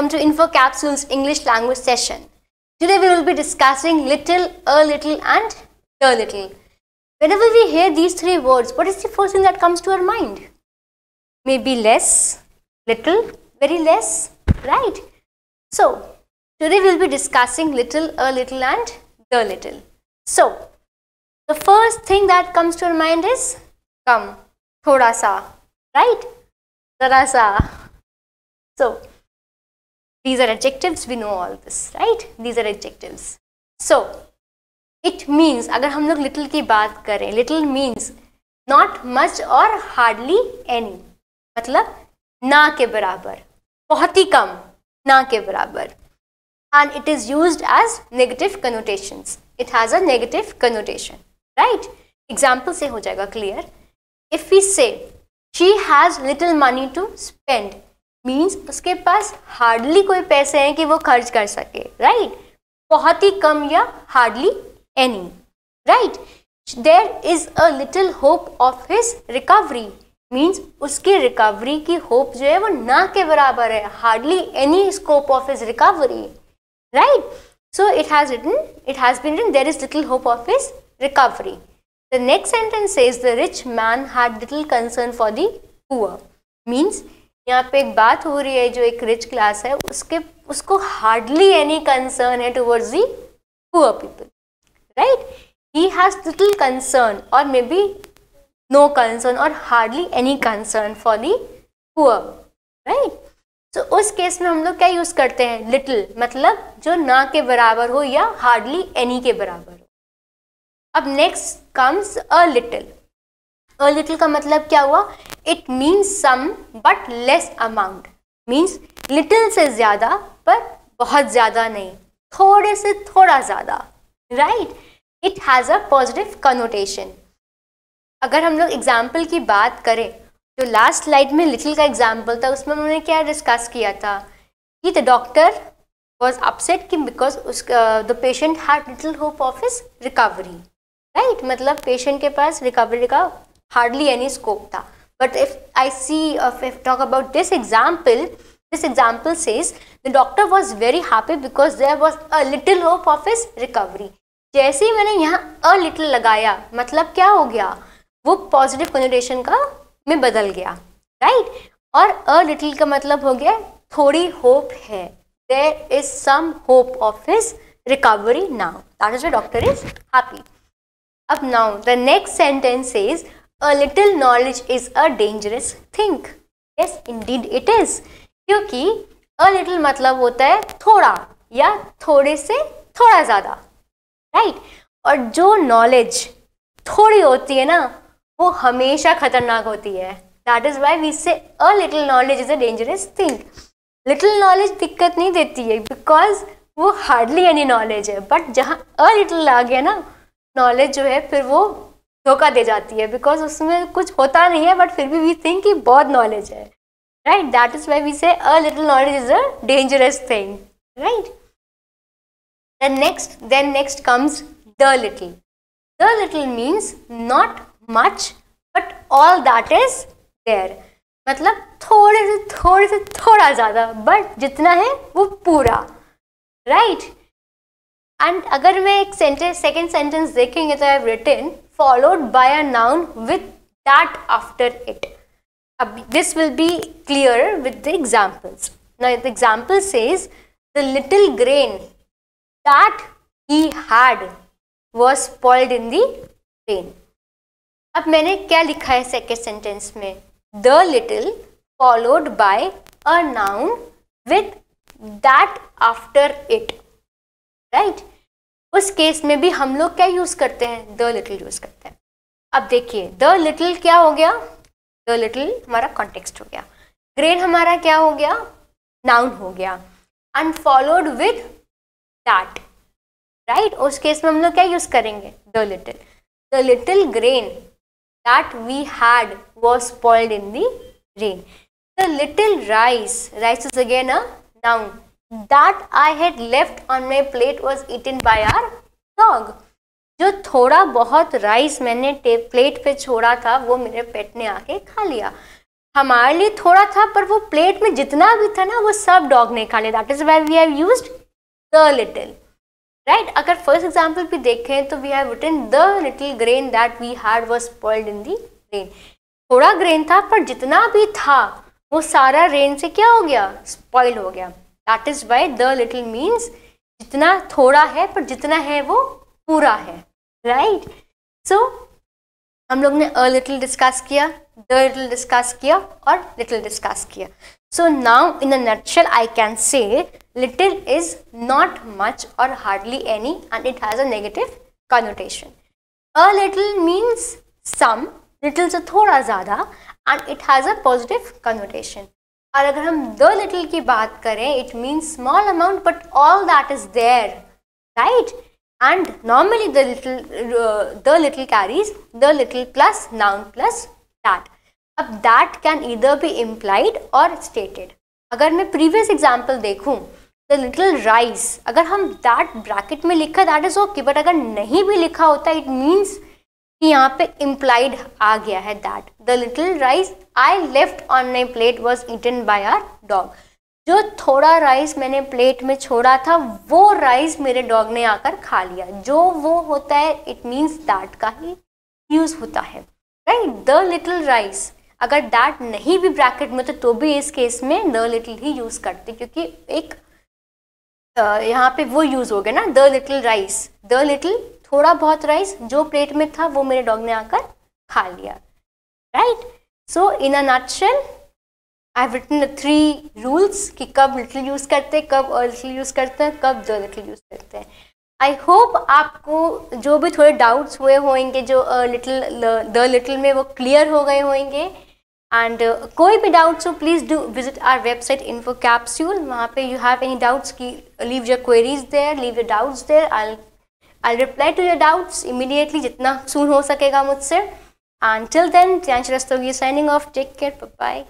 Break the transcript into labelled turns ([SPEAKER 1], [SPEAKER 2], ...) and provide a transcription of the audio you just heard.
[SPEAKER 1] welcome to InfoCapsule's English language session. Today we will be discussing little, a little and the little. Whenever we hear these three words, what is the first thing that comes to our mind? Maybe less, little, very less, right? So, today we will be discussing little, a little and the little. So, the first thing that comes to our mind is come, thoda sa, right? Thoda sa. So, these are adjectives, we know all this, right? These are adjectives. So, it means, अगर हम लोग little की बात kare, little means not much or hardly any. मतलब na के बराबर, बहुत ही कम, ना के And it is used as negative connotations. It has a negative connotation, right? Example से हो जाएगा clear. If we say, she has little money to spend, means उसके पास हार्डली कोई पैसे हैं कि वो खर्च कर सके राइट बहुत ही कम या hardly any right there is a little hope of his recovery means उसकी रिकवरी की होप जो है वो ना के बराबर है hardly any scope of his recovery right so it has written it has been written there is little hope of his recovery the next sentence is the rich man had little concern for the poor means यहाँ पे एक बात हो रही है जो एक rich class है उसके उसको हार्डली एनी कंसर्न है towards the poor people right he has little concern और मे बी नो कंसर्न और hardly any concern for the poor right तो उस केस में हम लोग क्या यूज़ करते हैं लिटिल मतलब जो ना के बराबर हो या हार्डली एनी के बराबर हो अब next comes a little a little का मतलब क्या हुआ it means some but less amount means little से ज़्यादा पर बहुत ज़्यादा नहीं थोड़े से थोड़ा ज़्यादा right it has a positive connotation अगर हम लोग एग्जाम्पल की बात करें तो लास्ट स्लाइड में लिटिल का एग्जाम्पल था उसमें उन्होंने क्या डिस्कस किया था कि द डॉक्टर वॉज अपसेट कि बिकॉज उस the patient had little hope of his recovery right मतलब पेशेंट के पास रिकवरी का हार्डली एनी स्कोप था But if I see, if I talk about this example, this example says the doctor was very happy because there was a little hope of his recovery. जैसे ही मैंने यहाँ a little लगाया मतलब क्या हो गया वो पॉजिटिव कन्वर्टेशन का में बदल गया राइट right? और अ लिटिल का मतलब हो गया थोड़ी होप है there is some hope of his recovery now that is doctor is happy अब now the next sentence is a little knowledge is a dangerous thing yes indeed it is क्योंकि a little मतलब होता है थोड़ा या थोड़े से थोड़ा ज़्यादा राइट right? और जो नॉलेज थोड़ी होती है ना वो हमेशा खतरनाक होती है that is why we say a little knowledge is a dangerous thing little knowledge दिक्कत नहीं देती है बिकॉज वो हार्डली एनी नॉलेज है बट जहाँ अ लिटिल आ गया ना नॉलेज जो है फिर वो धोखा दे जाती है बिकॉज उसमें कुछ होता नहीं है बट फिर भी वी थिंक कि बहुत नॉलेज है right that is why we say a little knowledge is a dangerous thing right the next then next comes the little the little means not much but all that is there मतलब थोड़े से थोड़े से थोड़ा ज़्यादा but जितना है वो पूरा राइट right? एंड अगर मैं एक सेंटेंस सेकेंड सेंटेंस देखेंगे तो I return followed by a noun with that after it. This will be clearer with the examples. Now the example says the little grain that he had was spoiled in the rain. अब मैंने क्या लिखा है second sentence the little followed by a noun with that after it, right? उस case में भी हम लोग क्या यूज़ करते हैं द लिटिल यूज़ करते हैं अब देखिए द लिटिल क्या हो गया द लिटिल हमारा कॉन्टेक्स्ट हो गया ग्रेन हमारा क्या हो गया नाउन हो गया and followed with that right उस केस में हम लोग क्या यूज़ करेंगे the little the little grain that we had was spoiled in the rain the little rice rice is again a noun that I had left on my plate was eaten by our dog. जो थोड़ा बहुत rice मैंने plate पे छोड़ा था वो मेरे पेट ने आके खा लिया हमारे लिए थोड़ा था पर वो प्लेट में जितना भी था ना वो सब डॉग ने खा लिया that is why we have use the little right अगर फर्स्ट एग्जाम्पल भी देखें तो we have written the little grain that we had was spoiled in the rain थोड़ा ग्रेन था पर जितना भी था वो सारा रेन से क्या हो गया स्पॉइल हो गया that is why the little means जितना थोड़ा है पर जितना है वो पूरा है राइट right? सो so, हम लोग ने अ लिटिल डिस्कस किया द लिटिल डिस्कस किया और लिटिल डिस्कस किया so now in a natural I can say little is not much or hardly any and it has a negative connotation a little means some little से थोड़ा ज़्यादा and it has a positive connotation और अगर हम the little की बात करें it means small amount but all that is there right and normally the little the little carries the little plus noun plus that अब that can either be implied or stated अगर मैं previous example देखूँ the little rice अगर हम that bracket में लिखा that is okay but अगर नहीं भी लिखा होता इट मीन्स यहाँ पे इम्प्लाइड आ गया है that the little rice I left on my plate was eaten by our dog जो थोड़ा राइस मैंने प्लेट में छोड़ा था वो राइस मेरे डॉग ने आकर खा लिया जो वो होता है इट मीन्स दैट का ही यूज होता है राइट द लिटिल राइस अगर दैट नहीं भी ब्रैकेट में तो तो भी इस केस में द लिटिल ही यूज करते क्योंकि एक यहाँ पे वो यूज हो गया ना the little rice the little थोड़ा बहुत राइस जो प्लेट में था वो मेरे डॉग ने आकर खा लिया right so in a nutshell I have written three rules कि कब लिटिल यूज़ करते हैं कब और लिटिल यूज़ करते हैं कब जो लिटिल यूज़ करते हैं आई होप आपको जो भी थोड़े डाउट्स हुए होंगे जो लिटिल द लिटिल में वो क्लियर हो गए होंगे एंड uh, कोई भी डाउट्स हो please do visit our website info capsule वहाँ पे यू हैव एनी डाउट्स की leave your queries there leave your doubts there I I reply to your doubts immediately जितना सुन हो सकेगा मुझसे and till then Tyansh Rastogi signing off take care bye